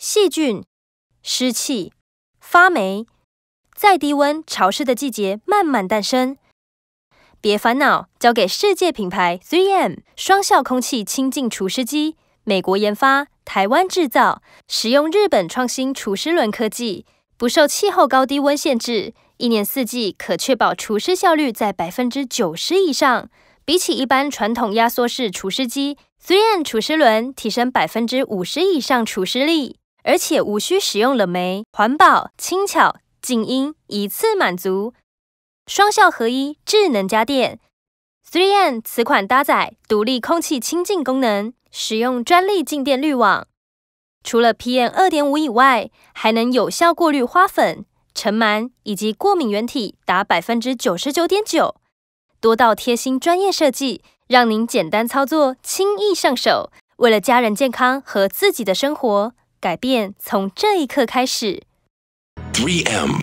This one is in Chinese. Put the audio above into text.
细菌、湿气、发霉，在低温潮湿的季节慢慢诞生。别烦恼，交给世界品牌 z M 双效空气清净除湿机。美国研发，台湾制造，使用日本创新除湿轮科技，不受气候高低温限制，一年四季可确保除湿效率在百分之九十以上。比起一般传统压缩式除湿机 z M 除湿轮提升百分之五十以上除湿力。而且无需使用冷媒，环保、轻巧、静音，一次满足双效合一智能家电。Three N 此款搭载独立空气清净功能，使用专利静电滤网，除了 PM 二点五以外，还能有效过滤花粉、尘螨以及过敏原体，达百分之九十九点九。多道贴心专业设计，让您简单操作，轻易上手。为了家人健康和自己的生活。改变从这一刻开始 three m